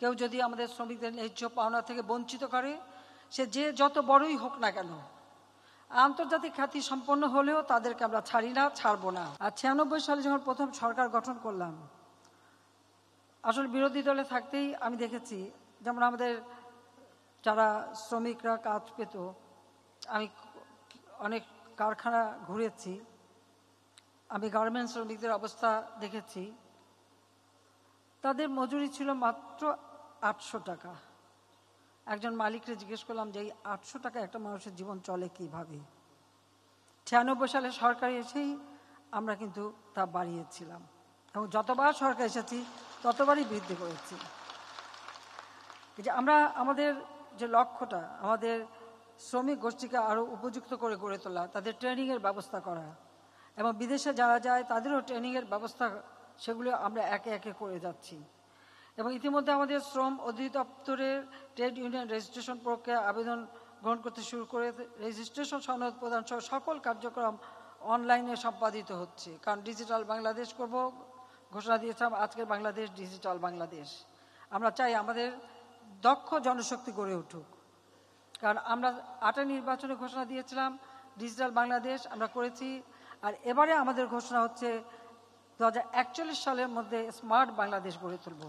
কেউ যদি আমাদের শ্রমিকদের ন্যায্য পাওনা থেকে বঞ্চিত করে সে যে যত বড়ই হোক না কেন আন্তর্জাতিক খ্যাতি সম্পন্ন হলেও তাদেরকে আমরা ছাড়ি না ছাড়ব না আর ছিয়ানব্বই সালে যখন প্রথম সরকার গঠন করলাম আসলে বিরোধী দলে থাকতেই আমি দেখেছি যেমন আমাদের যারা শ্রমিকরা কাজ পেত আমি অনেক কারখানা ঘুরেছি আমি গার্মেন্টস শ্রমিকদের অবস্থা দেখেছি তাদের মজুরি ছিল মাত্র আটশো টাকা একজন মালিককে জিজ্ঞেস করলাম যে এই আটশো টাকা একটা মানুষের জীবন চলে কীভাবে ছিয়ানব্বই সালে সরকার এসেই আমরা কিন্তু তা বাড়িয়েছিলাম এবং যতবার সরকার এসেছি ততবারই বৃদ্ধি করেছি যে আমরা আমাদের যে লক্ষ্যটা আমাদের শ্রমিক গোষ্ঠীকে আরও উপযুক্ত করে গড়ে তোলা তাদের ট্রেনিংয়ের ব্যবস্থা করা এবং বিদেশে যারা যায় তাদেরও ট্রেনিংয়ের ব্যবস্থা সেগুলো আমরা একে একে করে যাচ্ছি এবং ইতিমধ্যে আমাদের শ্রম অধিদপ্তরের ট্রেড ইউনিয়ন রেজিস্ট্রেশন প্রক্রিয়া আবেদন গ্রহণ করতে শুরু করে রেজিস্ট্রেশন সনদ প্রদান সহ সকল কার্যক্রম অনলাইনে সম্পাদিত হচ্ছে কারণ ডিজিটাল বাংলাদেশ করব ঘোষণা দিয়েছিলাম আজকের বাংলাদেশ ডিজিটাল বাংলাদেশ আমরা চাই আমাদের দক্ষ জনশক্তি গড়ে উঠুক কারণ আমরা আটা নির্বাচনে ঘোষণা দিয়েছিলাম ডিজিটাল বাংলাদেশ আমরা করেছি আর এবারে আমাদের ঘোষণা হচ্ছে দু সালের মধ্যে স্মার্ট বাংলাদেশ গড়ে তুলব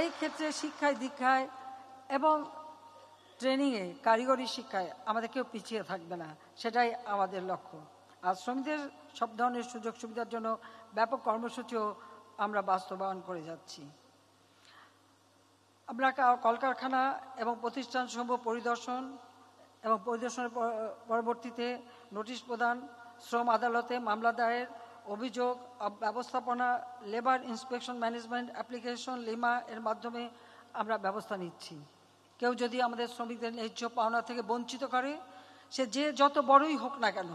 এই ক্ষেত্রে শিক্ষায় দীক্ষায় এবং ট্রেনিংয়ে কারিগরি শিক্ষায় আমাদের কেউ পিছিয়ে থাকবে না সেটাই আমাদের লক্ষ্য আর শ্রমিকদের সব ধরনের সুযোগ সুবিধার জন্য ব্যাপক কর্মসূচিও আমরা বাস্তবায়ন করে যাচ্ছি আমরা কলকারখানা এবং প্রতিষ্ঠানসমূহ পরিদর্শন এবং পরিদর্শনের পরবর্তীতে নোটিশ প্রদান শ্রম আদালতে মামলা দায়ের অভিযোগ ব্যবস্থাপনা labour inspection management application LIMA এর মাধ্যমে আমরা ব্যবস্থা নিচ্ছি কেউ যদি আমাদের শ্রমিকদের ন্যায্য পাওনা থেকে বঞ্চিত করে সে যে যত বড়ই হোক না কেন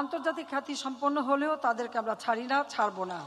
আন্তর্জাতিক খ্যাতি সম্পন্ন হলেও তাদেরকে আমরা ছাড়ি না ছাড়ব না